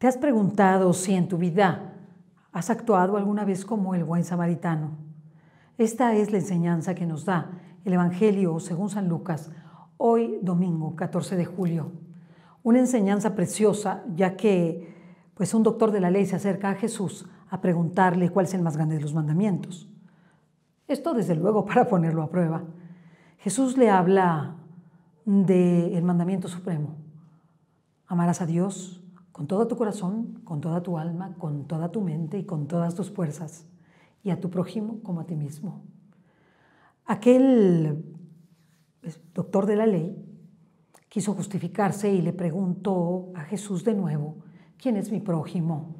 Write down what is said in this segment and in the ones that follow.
¿Te has preguntado si en tu vida has actuado alguna vez como el buen samaritano? Esta es la enseñanza que nos da el Evangelio según San Lucas, hoy domingo 14 de julio. Una enseñanza preciosa, ya que pues un doctor de la ley se acerca a Jesús a preguntarle cuál es el más grande de los mandamientos. Esto desde luego para ponerlo a prueba. Jesús le habla del mandamiento supremo. Amarás a Dios con todo tu corazón, con toda tu alma, con toda tu mente y con todas tus fuerzas, y a tu prójimo como a ti mismo. Aquel doctor de la ley quiso justificarse y le preguntó a Jesús de nuevo, ¿quién es mi prójimo?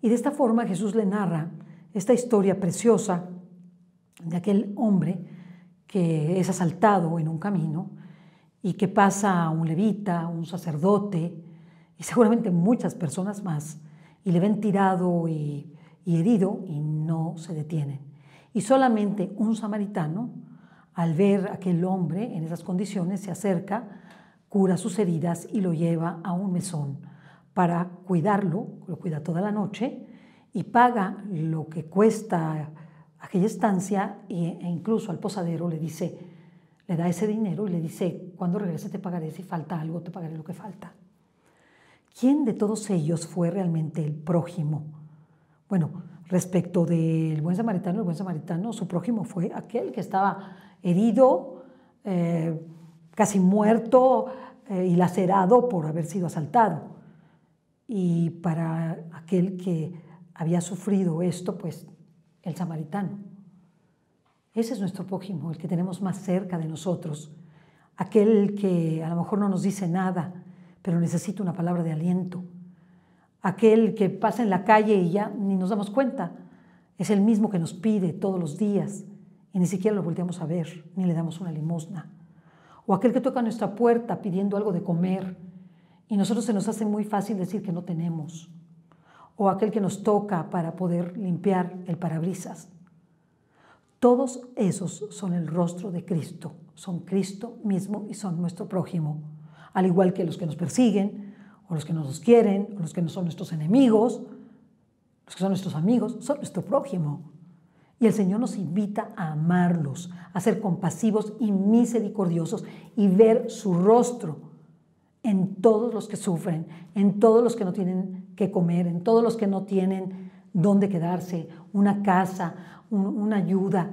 Y de esta forma Jesús le narra esta historia preciosa de aquel hombre que es asaltado en un camino y que pasa a un levita, un sacerdote, y seguramente muchas personas más, y le ven tirado y, herido y no se detienen. Y solamente un samaritano, al ver a aquel hombre en esas condiciones, se acerca, cura sus heridas y lo lleva a un mesón para cuidarlo, lo cuida toda la noche y paga lo que cuesta aquella estancia e, e incluso al posadero le dice, le da ese dinero y le dice, cuando regrese te pagaré, si falta algo te pagaré lo que falta. ¿Quién de todos ellos fue realmente el prójimo? Bueno, respecto del buen samaritano, el buen samaritano, su prójimo fue aquel que estaba herido, eh, casi muerto eh, y lacerado por haber sido asaltado. Y para aquel que había sufrido esto, pues el samaritano. Ese es nuestro prójimo, el que tenemos más cerca de nosotros, aquel que a lo mejor no nos dice nada, pero necesito una palabra de aliento. Aquel que pasa en la calle y ya ni nos damos cuenta, es el mismo que nos pide todos los días y ni siquiera lo volteamos a ver, ni le damos una limosna. O aquel que toca nuestra puerta pidiendo algo de comer y nosotros se nos hace muy fácil decir que no tenemos. O aquel que nos toca para poder limpiar el parabrisas. Todos esos son el rostro de Cristo, son Cristo mismo y son nuestro prójimo al igual que los que nos persiguen, o los que nos quieren, o los que no son nuestros enemigos, los que son nuestros amigos, son nuestro prójimo. Y el Señor nos invita a amarlos, a ser compasivos y misericordiosos y ver su rostro en todos los que sufren, en todos los que no tienen que comer, en todos los que no tienen dónde quedarse, una casa, una ayuda,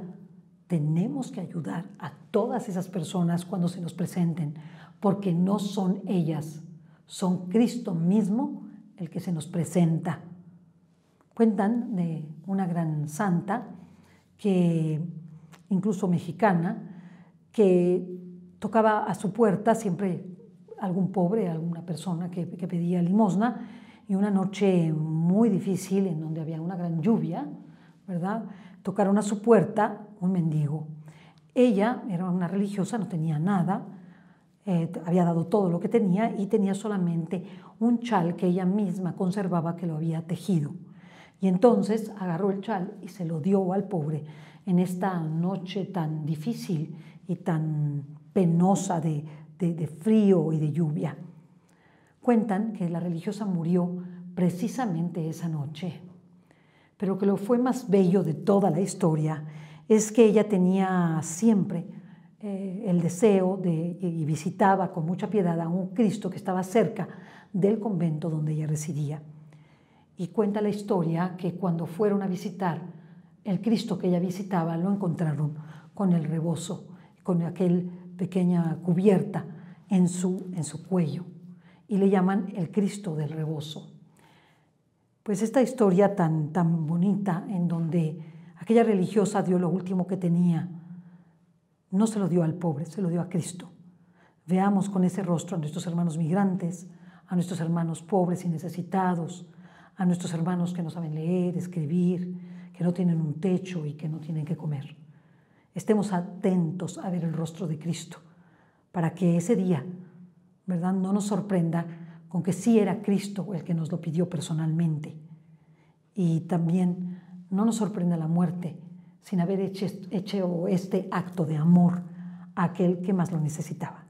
tenemos que ayudar a todas esas personas cuando se nos presenten, porque no son ellas, son Cristo mismo el que se nos presenta. Cuentan de una gran santa, que incluso mexicana, que tocaba a su puerta siempre algún pobre, alguna persona que, que pedía limosna, y una noche muy difícil en donde había una gran lluvia, ¿verdad? Tocaron a su puerta un mendigo. Ella era una religiosa, no tenía nada, eh, había dado todo lo que tenía y tenía solamente un chal que ella misma conservaba que lo había tejido. Y entonces agarró el chal y se lo dio al pobre en esta noche tan difícil y tan penosa de frío y de lluvia. Cuentan que la religiosa murió precisamente esa noche. Pero que lo fue más bello de toda la historia es que ella tenía siempre eh, el deseo de, y visitaba con mucha piedad a un Cristo que estaba cerca del convento donde ella residía. Y cuenta la historia que cuando fueron a visitar el Cristo que ella visitaba, lo encontraron con el rebozo, con aquel pequeña cubierta en su, en su cuello. Y le llaman el Cristo del rebozo pues esta historia tan, tan bonita en donde aquella religiosa dio lo último que tenía. No se lo dio al pobre, se lo dio a Cristo. Veamos con ese rostro a nuestros hermanos migrantes, a nuestros hermanos pobres y necesitados, a nuestros hermanos que no saben leer, escribir, que no tienen un techo y que no tienen que comer. Estemos atentos a ver el rostro de Cristo para que ese día, ¿verdad?, no nos sorprenda con que sí era Cristo el que nos lo pidió personalmente. Y también no nos sorprende la muerte sin haber hecho, este acto de amor a aquel que más lo necesitaba.